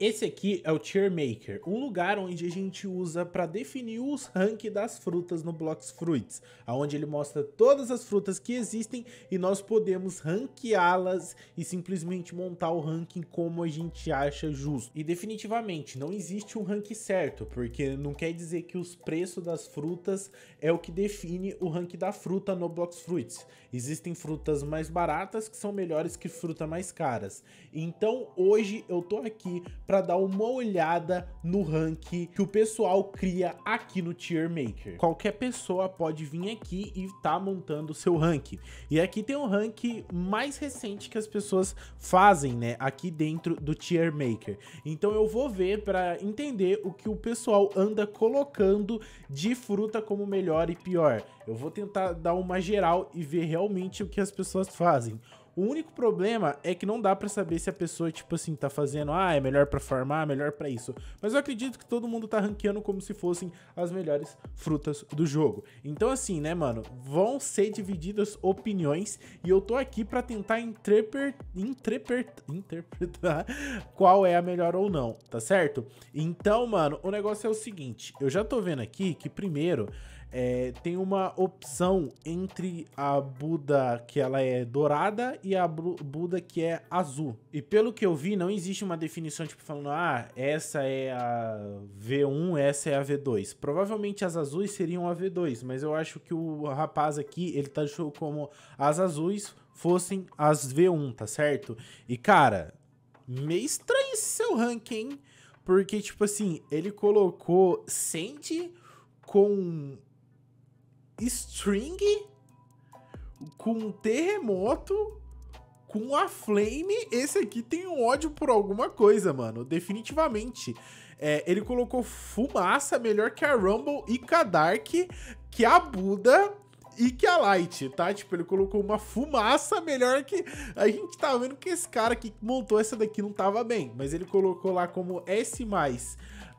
Esse aqui é o Tier Maker, um lugar onde a gente usa para definir os ranks das frutas no Blocks Fruits, onde ele mostra todas as frutas que existem e nós podemos ranqueá-las e simplesmente montar o ranking como a gente acha justo. E definitivamente, não existe um ranking certo, porque não quer dizer que os preços das frutas é o que define o rank da fruta no Blocks Fruits. Existem frutas mais baratas que são melhores que frutas mais caras. Então hoje eu tô aqui para dar uma olhada no ranking que o pessoal cria aqui no Tier Maker. Qualquer pessoa pode vir aqui e tá montando o seu ranking. E aqui tem o um ranking mais recente que as pessoas fazem, né, aqui dentro do Tier Maker. Então eu vou ver para entender o que o pessoal anda colocando de fruta como melhor e pior. Eu vou tentar dar uma geral e ver realmente o que as pessoas fazem. O único problema é que não dá para saber se a pessoa, tipo assim, tá fazendo, ah, é melhor para farmar, melhor para isso. Mas eu acredito que todo mundo tá ranqueando como se fossem as melhores frutas do jogo. Então assim, né, mano, vão ser divididas opiniões e eu tô aqui para tentar interpretar qual é a melhor ou não, tá certo? Então, mano, o negócio é o seguinte, eu já tô vendo aqui que primeiro é, tem uma opção entre a Buda que ela é dourada e a Buda que é azul. E pelo que eu vi, não existe uma definição tipo falando, ah, essa é a V1, essa é a V2. Provavelmente as azuis seriam a V2, mas eu acho que o rapaz aqui, ele tá como as azuis fossem as V1, tá certo? E cara, meio estranho esse seu ranking, Porque tipo assim, ele colocou Sandy com string com terremoto com a Flame, esse aqui tem um ódio por alguma coisa, mano. Definitivamente. É, ele colocou fumaça melhor que a Rumble e que a Dark, que a Buda e que a Light, tá? Tipo, ele colocou uma fumaça melhor que. A gente tá vendo que esse cara que montou essa daqui não tava bem, mas ele colocou lá como S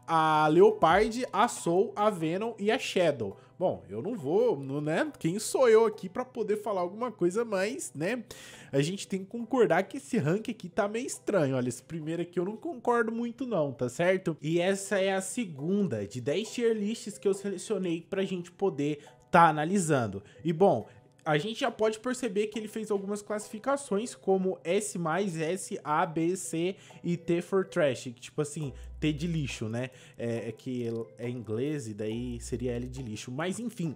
a Leopard, a Soul, a Venom e a Shadow. Bom, eu não vou, né? Quem sou eu aqui para poder falar alguma coisa, mas, né? A gente tem que concordar que esse rank aqui tá meio estranho. Olha, esse primeiro aqui eu não concordo muito não, tá certo? E essa é a segunda de 10 tier lists que eu selecionei pra gente poder tá analisando. E bom, a gente já pode perceber que ele fez algumas classificações como S+, S, A, B, C e T for Trash, que tipo assim, T de lixo, né? É, é que é inglês e daí seria L de lixo, mas enfim...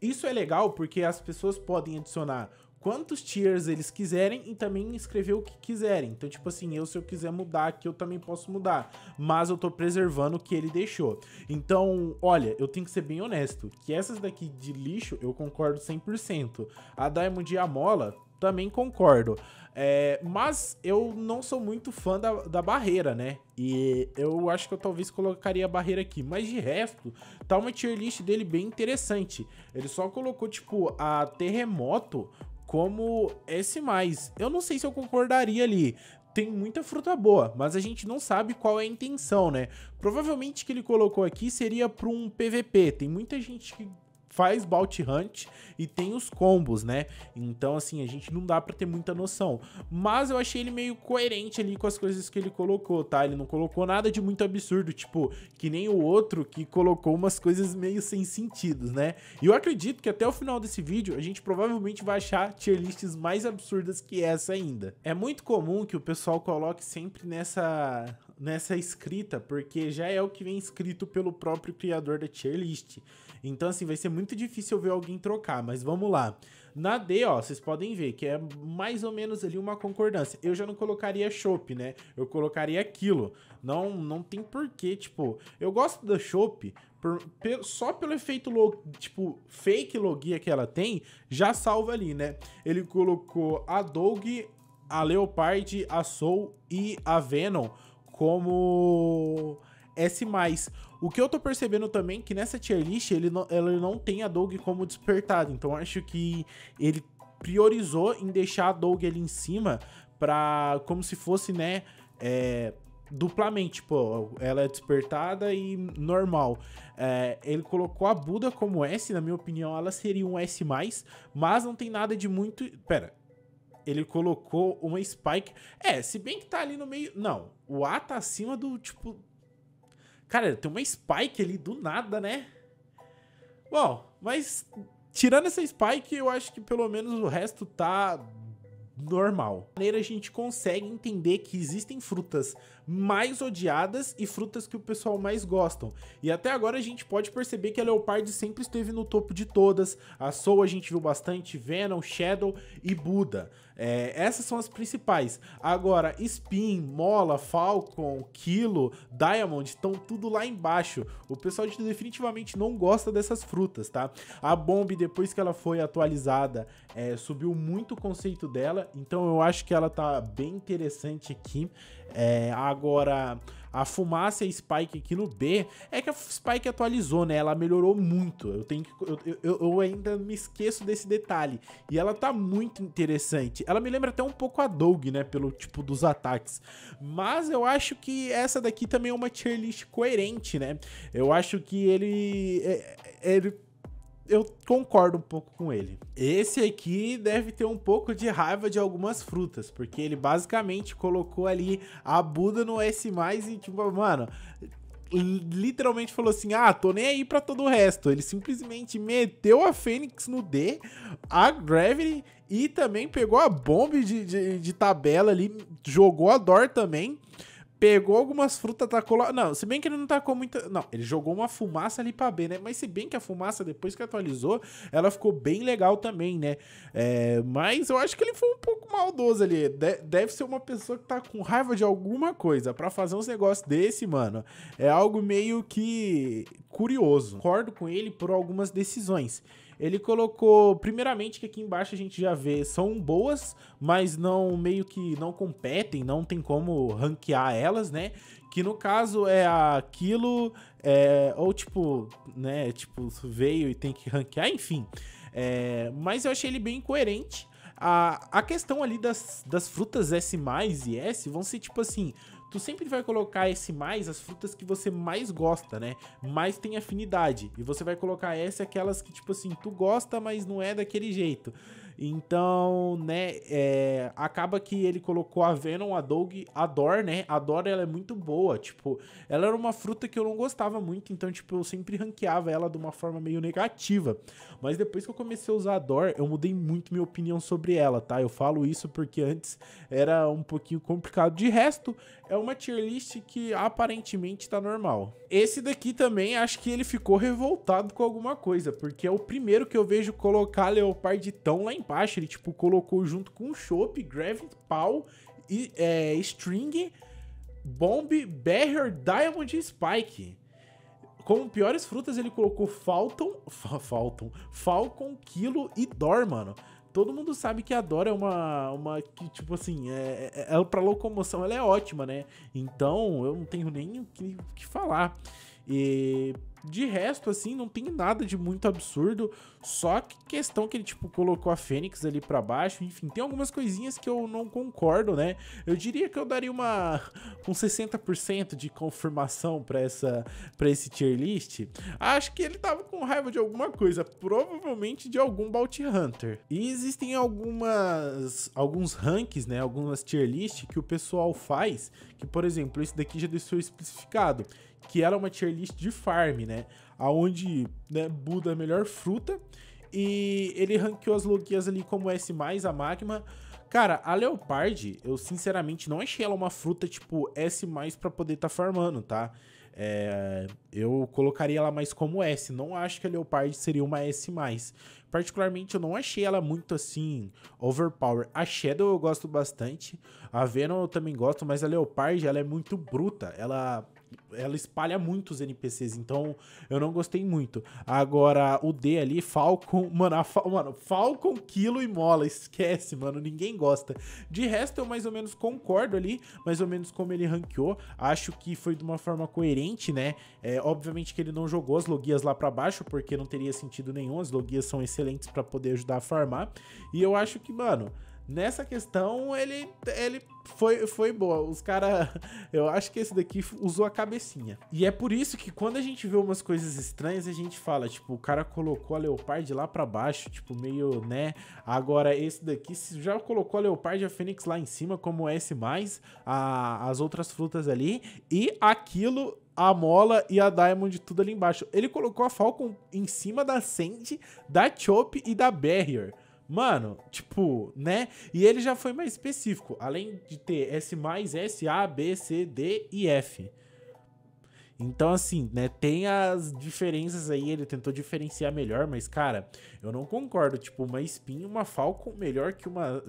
Isso é legal porque as pessoas podem adicionar quantos tiers eles quiserem e também escrever o que quiserem. Então, tipo assim, eu se eu quiser mudar aqui, eu também posso mudar, mas eu tô preservando o que ele deixou. Então, olha, eu tenho que ser bem honesto, que essas daqui de lixo eu concordo 100%. A Diamond e a Mola também concordo. É, mas eu não sou muito fã da, da barreira, né? E eu acho que eu talvez colocaria a barreira aqui. Mas de resto, tá uma tier list dele bem interessante. Ele só colocou, tipo, a terremoto como S+. Eu não sei se eu concordaria ali, tem muita fruta boa, mas a gente não sabe qual é a intenção, né? Provavelmente que ele colocou aqui seria para um PVP. Tem muita gente que faz Bounty Hunt e tem os combos, né? Então, assim, a gente não dá pra ter muita noção. Mas eu achei ele meio coerente ali com as coisas que ele colocou, tá? Ele não colocou nada de muito absurdo, tipo, que nem o outro que colocou umas coisas meio sem sentido, né? E eu acredito que até o final desse vídeo a gente provavelmente vai achar tier lists mais absurdas que essa ainda. É muito comum que o pessoal coloque sempre nessa nessa escrita, porque já é o que vem escrito pelo próprio criador da tier list. Então, assim, vai ser muito difícil ver alguém trocar, mas vamos lá. Na D, ó, vocês podem ver que é mais ou menos ali uma concordância. Eu já não colocaria chopp, né? Eu colocaria aquilo. Não, não tem porquê, tipo... Eu gosto da chopp, por, só pelo efeito tipo fake logia que ela tem, já salva ali, né? Ele colocou a Dog, a Leopard, a Soul e a Venom como S+. O que eu tô percebendo também é que nessa tier list ele não, não tem a Doug como despertada. então acho que ele priorizou em deixar a Doug ali em cima para como se fosse, né, é, duplamente, pô, ela é despertada e normal. É, ele colocou a Buda como S, na minha opinião ela seria um S+, mas não tem nada de muito... Pera, ele colocou uma Spike. É, se bem que tá ali no meio. Não, o A tá acima do tipo Cara, tem uma Spike ali do nada, né? Bom, mas tirando essa Spike, eu acho que pelo menos o resto tá normal. De maneira a gente consegue entender que existem frutas mais odiadas e frutas que o pessoal mais gostam. E até agora a gente pode perceber que a Leopard sempre esteve no topo de todas. A Soul a gente viu bastante, Venom, Shadow e Buda. É, essas são as principais. Agora, Spin, Mola, Falcon, Kilo, Diamond estão tudo lá embaixo. O pessoal definitivamente não gosta dessas frutas, tá? A Bomb, depois que ela foi atualizada, é, subiu muito o conceito dela então, então eu acho que ela tá bem interessante aqui. É, agora, a fumaça e Spike aqui no B é que a Spike atualizou, né? Ela melhorou muito. Eu tenho que, eu, eu, eu, ainda me esqueço desse detalhe. E ela tá muito interessante. Ela me lembra até um pouco a Doug, né? Pelo tipo dos ataques. Mas eu acho que essa daqui também é uma tier list coerente, né? Eu acho que ele, é, é, ele eu concordo um pouco com ele. Esse aqui deve ter um pouco de raiva de algumas frutas, porque ele basicamente colocou ali a Buda no S+, e tipo, mano, literalmente falou assim: ah, tô nem aí pra todo o resto. Ele simplesmente meteu a Fênix no D, a Gravity e também pegou a bomba de, de, de tabela ali, jogou a Dor também pegou algumas frutas, tacou lá. Não, se bem que ele não tacou muita. Não, ele jogou uma fumaça ali pra B, né? Mas se bem que a fumaça, depois que atualizou, ela ficou bem legal também, né? É, mas eu acho que ele foi um pouco maldoso ali. De deve ser uma pessoa que tá com raiva de alguma coisa. para fazer uns negócios desse, mano, é algo meio que curioso. Concordo com ele por algumas decisões. Ele colocou, primeiramente, que aqui embaixo a gente já vê, são boas, mas não meio que não competem, não tem como ranquear elas, né? Que no caso é aquilo é, ou tipo, né, tipo, veio e tem que ranquear, enfim. É, mas eu achei ele bem incoerente. A, a questão ali das, das frutas S+, e S vão ser tipo assim, tu sempre vai colocar esse mais as frutas que você mais gosta, né? Mais tem afinidade. E você vai colocar essa aquelas que, tipo assim, tu gosta, mas não é daquele jeito. Então, né, é, acaba que ele colocou a Venom, a Dog, a Dor, né? A Dor, ela é muito boa, tipo, ela era uma fruta que eu não gostava muito, então, tipo, eu sempre ranqueava ela de uma forma meio negativa. Mas depois que eu comecei a usar a Dor, eu mudei muito minha opinião sobre ela, tá? Eu falo isso porque antes era um pouquinho complicado. De resto, é uma tier list que aparentemente tá normal. Esse daqui também, acho que ele ficou revoltado com alguma coisa, porque é o primeiro que eu vejo colocar Leopard tão lá em embaixo, ele tipo colocou junto com Chopp, Gravity Pau, e, é, String, Bomb, Barrier, Diamond e Spike. Como piores frutas, ele colocou falton Falcon, Falcon, Kilo e Dor, mano. Todo mundo sabe que a Dor é uma, uma que, tipo assim, é, é, é, pra locomoção ela é ótima, né? Então, eu não tenho nem o que, que falar. E de resto, assim, não tem nada de muito absurdo. Só que questão que ele, tipo, colocou a Fênix ali para baixo. Enfim, tem algumas coisinhas que eu não concordo, né? Eu diria que eu daria uma um 60% de confirmação para essa para esse tier list. Acho que ele tava com raiva de alguma coisa, provavelmente de algum Bounty Hunter. E existem algumas alguns ranks, né, algumas tier list que o pessoal faz, que por exemplo, esse daqui já deixou especificado, que era uma tier list de farm, né, aonde, né, Buda é a melhor fruta e ele ranqueou as logias ali como S+, a Magma, Cara, a Leopard, eu sinceramente não achei ela uma fruta tipo S para poder estar tá farmando, tá? É, eu colocaria ela mais como S. Não acho que a Leopard seria uma S+. Particularmente, eu não achei ela muito, assim, overpower. A Shadow eu gosto bastante. A Venom eu também gosto, mas a Leopard, ela é muito bruta. Ela ela espalha muito os NPCs, então eu não gostei muito. Agora, o D ali, Falcon, mano, a Fa mano Falcon, Kilo e Mola, esquece, mano, ninguém gosta. De resto, eu mais ou menos concordo ali, mais ou menos como ele ranqueou, acho que foi de uma forma coerente, né? É, obviamente que ele não jogou as logias lá para baixo, porque não teria sentido nenhum, as logias são excelentes para poder ajudar a farmar, e eu acho que, mano... Nessa questão, ele, ele foi, foi boa. Os caras. Eu acho que esse daqui usou a cabecinha. E é por isso que quando a gente vê umas coisas estranhas, a gente fala, tipo, o cara colocou a Leopard lá para baixo, tipo, meio, né? Agora, esse daqui já colocou a Leopard e a Fênix lá em cima, como é S, a, as outras frutas ali. E aquilo a Mola e a Diamond tudo ali embaixo. Ele colocou a Falcon em cima da Sandy, da Chop e da Barrier. Mano, tipo, né? E ele já foi mais específico. Além de ter S, S, A, B, C, D e F. Então, assim, né? Tem as diferenças aí. Ele tentou diferenciar melhor, mas, cara, eu não concordo. Tipo, uma espinha, uma Falcon melhor que uma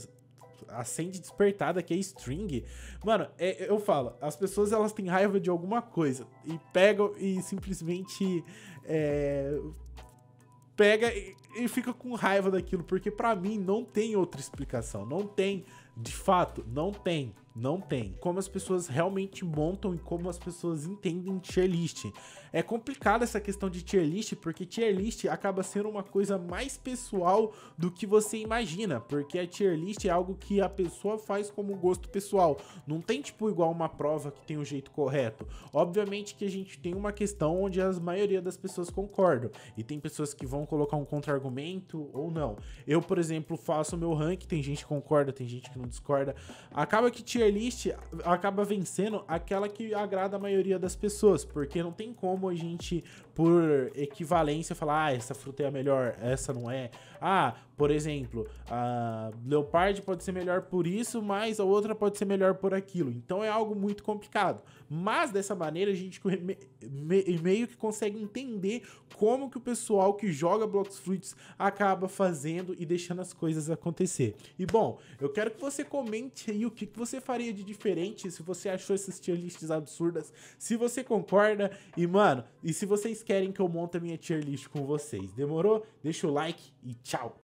acende despertada, que é string. Mano, é, eu falo, as pessoas elas têm raiva de alguma coisa e pegam e simplesmente é, pega e e fica com raiva daquilo, porque para mim não tem outra explicação. Não tem, de fato, não tem. Não tem. Como as pessoas realmente montam e como as pessoas entendem tier list. É complicada essa questão de tier list, porque tier list acaba sendo uma coisa mais pessoal do que você imagina, porque a tier list é algo que a pessoa faz como gosto pessoal. Não tem tipo igual uma prova que tem o um jeito correto. Obviamente que a gente tem uma questão onde a maioria das pessoas concordam e tem pessoas que vão colocar um contra-argumento ou não. Eu, por exemplo, faço meu rank, tem gente que concorda, tem gente que não discorda. Acaba que tier list acaba vencendo aquela que agrada a maioria das pessoas, porque não tem como a gente por equivalência falar, ah, essa fruta é a melhor, essa não é. Ah, por exemplo, a leopardo pode ser melhor por isso, mas a outra pode ser melhor por aquilo. Então é algo muito complicado. Mas dessa maneira a gente meio que consegue entender como que o pessoal que joga Blocks Fruits acaba fazendo e deixando as coisas acontecer. E bom, eu quero que você comente aí o que, que você faria de diferente, se você achou essas tier lists absurdas, se você concorda. E mano, e se vocês querem que eu monte a minha tier list com vocês. Demorou? Deixa o like e tchau!